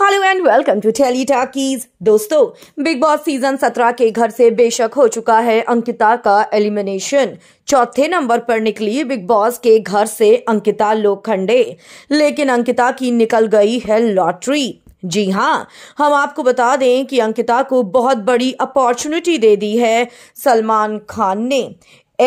hello and welcome to Tele Talkies दोस्तों Bigg Boss season 17 के घर से बेशक हो चुका है अंकिता का एलिमिनेशन चौथे नंबर पर निकली बिग बॉस के घर से अंकिता लोखंडे लेकिन अंकिता की निकल गई है लॉटरी जी हाँ हम आपको बता दें कि अंकिता को बहुत बड़ी अपॉर्चुनिटी दे दी है सलमान खान ने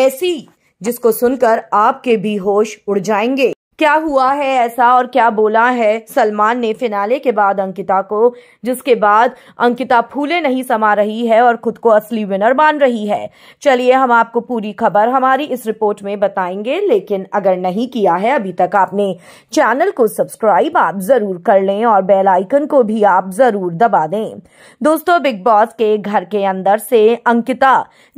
ऐसी जिसको सुनकर आपके भी होश उड़ जाएंगे क्या हुआ है ऐसा और क्या बोला है सलमान ने फिनाले के बाद अंकिता को जिसके बाद अंकिता फूले नहीं समा रही है और खुद को असली विनर मान रही है चलिए हम आपको पूरी खबर हमारी इस रिपोर्ट में बताएंगे लेकिन अगर नहीं किया है अभी तक आपने चैनल को सब्सक्राइब आप जरूर कर लें और बेल आइकन को भी आप जरूर दबा दें दोस्तों बिग बॉस के घर के अंदर से अंकिता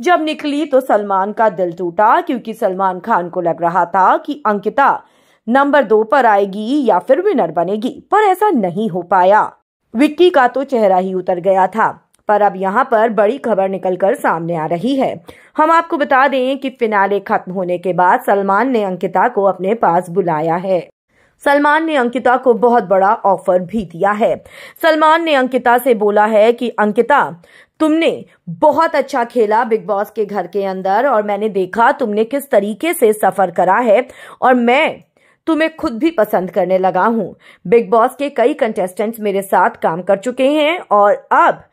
जब निकली तो सलमान का दिल टूटा क्योंकि सलमान खान को लग रहा था कि अंकिता नंबर दो पर आएगी या फिर विनर बनेगी पर ऐसा नहीं हो पाया विक्की का तो चेहरा ही उतर गया था पर अब यहाँ पर बड़ी खबर निकलकर सामने आ रही है हम आपको बता दें कि फिनाले खत्म होने के बाद सलमान ने अंकिता को अपने पास बुलाया है सलमान ने अंकिता को बहुत बड़ा ऑफर भी दिया है सलमान ने अंकिता से बोला है कि अंकिता तुमने बहुत अच्छा खेला बिग बॉस के घर के अंदर और मैंने देखा तुमने किस तरीके से सफर करा है और मैं तुम्हें खुद भी पसंद करने लगा हूँ बिग बॉस के कई कंटेस्टेंट्स मेरे साथ काम कर चुके हैं और अब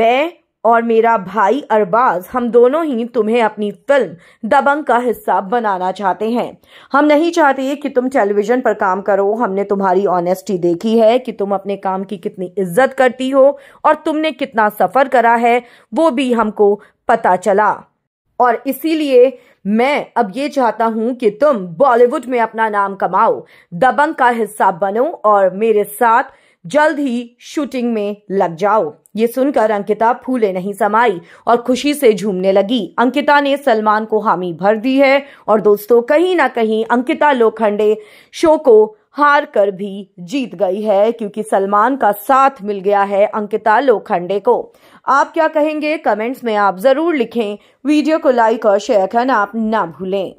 मैं और मेरा भाई अरबाज हम दोनों ही तुम्हें अपनी फिल्म दबंग का हिस्सा बनाना चाहते हैं हम नहीं चाहते कि तुम टेलीविजन पर काम करो हमने तुम्हारी ऑनेस्टी देखी है कि तुम अपने काम की कितनी इज्जत करती हो और तुमने कितना सफ़र करा है वो भी हमको पता चला और इसीलिए मैं अब ये चाहता हूं कि तुम बॉलीवुड में अपना नाम कमाओ दबंग का हिस्सा बनो और मेरे साथ जल्द ही शूटिंग में लग जाओ ये सुनकर अंकिता फूले नहीं समाई और खुशी से झूमने लगी अंकिता ने सलमान को हामी भर दी है और दोस्तों कहीं ना कहीं अंकिता लोखंडे शो को हार कर भी जीत गई है क्योंकि सलमान का साथ मिल गया है अंकिता लोखंडे को आप क्या कहेंगे कमेंट्स में आप ज़रूर लिखें वीडियो को लाइक और शेयर करना आप ना भूलें